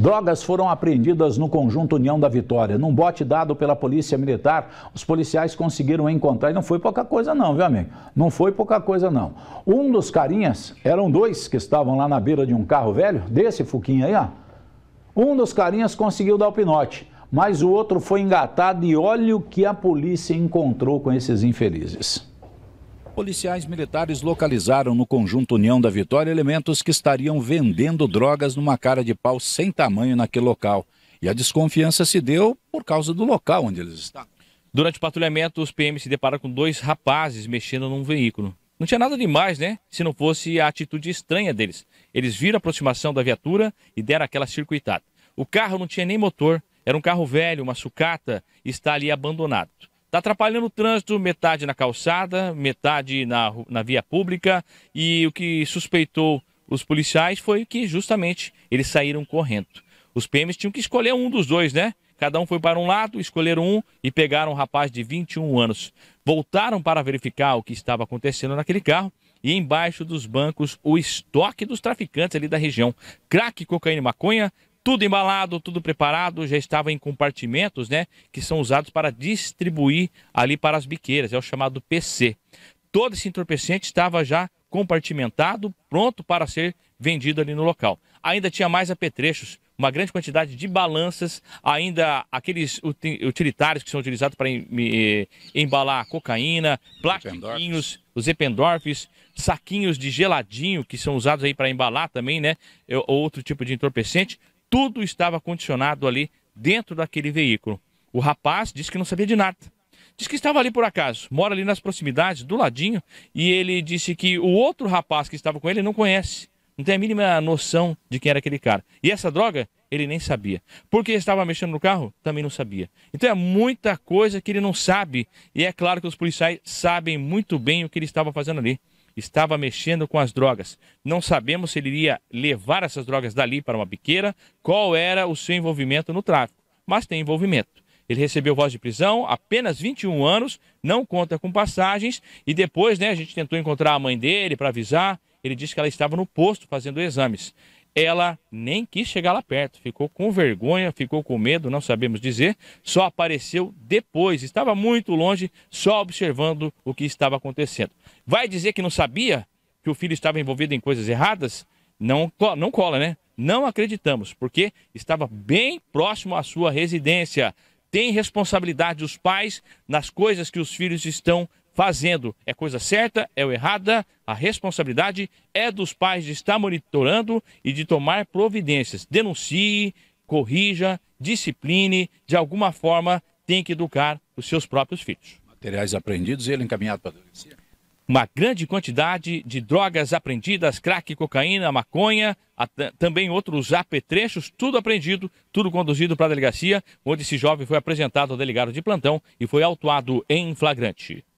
Drogas foram apreendidas no conjunto União da Vitória. Num bote dado pela Polícia Militar, os policiais conseguiram encontrar. E não foi pouca coisa, não, viu, amigo? Não foi pouca coisa, não. Um dos carinhas, eram dois que estavam lá na beira de um carro velho, desse Fuquinha aí, ó. Um dos carinhas conseguiu dar o pinote, mas o outro foi engatado e olha o que a polícia encontrou com esses infelizes policiais militares localizaram no conjunto União da Vitória elementos que estariam vendendo drogas numa cara de pau sem tamanho naquele local. E a desconfiança se deu por causa do local onde eles estavam. Durante o patrulhamento, os PM se deparam com dois rapazes mexendo num veículo. Não tinha nada demais, né? Se não fosse a atitude estranha deles. Eles viram a aproximação da viatura e deram aquela circuitada. O carro não tinha nem motor, era um carro velho, uma sucata, e está ali abandonado. Está atrapalhando o trânsito, metade na calçada, metade na, na via pública. E o que suspeitou os policiais foi que justamente eles saíram correndo. Os PMs tinham que escolher um dos dois, né? Cada um foi para um lado, escolheram um e pegaram um rapaz de 21 anos. Voltaram para verificar o que estava acontecendo naquele carro e embaixo dos bancos o estoque dos traficantes ali da região. Crack, cocaína e maconha tudo embalado, tudo preparado, já estava em compartimentos, né? Que são usados para distribuir ali para as biqueiras, é o chamado PC. Todo esse entorpecente estava já compartimentado, pronto para ser vendido ali no local. Ainda tinha mais apetrechos, uma grande quantidade de balanças, ainda aqueles utilitários que são utilizados para eh, embalar cocaína, plaquinhos, os ependorfes, saquinhos de geladinho que são usados aí para embalar também, né? É, outro tipo de entorpecente tudo estava condicionado ali dentro daquele veículo. O rapaz disse que não sabia de nada. Diz que estava ali por acaso, mora ali nas proximidades, do ladinho, e ele disse que o outro rapaz que estava com ele não conhece, não tem a mínima noção de quem era aquele cara. E essa droga, ele nem sabia. Porque estava mexendo no carro, também não sabia. Então é muita coisa que ele não sabe, e é claro que os policiais sabem muito bem o que ele estava fazendo ali estava mexendo com as drogas. Não sabemos se ele iria levar essas drogas dali para uma biqueira, qual era o seu envolvimento no tráfico, mas tem envolvimento. Ele recebeu voz de prisão, apenas 21 anos, não conta com passagens e depois, né, a gente tentou encontrar a mãe dele para avisar, ele disse que ela estava no posto fazendo exames ela nem quis chegar lá perto, ficou com vergonha, ficou com medo, não sabemos dizer, só apareceu depois, estava muito longe, só observando o que estava acontecendo. Vai dizer que não sabia que o filho estava envolvido em coisas erradas? Não, não cola, né? Não acreditamos, porque estava bem próximo à sua residência. Tem responsabilidade os pais nas coisas que os filhos estão fazendo. É coisa certa, é o errada, a responsabilidade é dos pais de estar monitorando e de tomar providências. Denuncie, corrija, discipline, de alguma forma tem que educar os seus próprios filhos. Materiais apreendidos e ele encaminhado para a delegacia? Uma grande quantidade de drogas apreendidas, crack, cocaína, maconha, também outros apetrechos, tudo apreendido, tudo conduzido para a delegacia, onde esse jovem foi apresentado ao delegado de plantão e foi autuado em flagrante.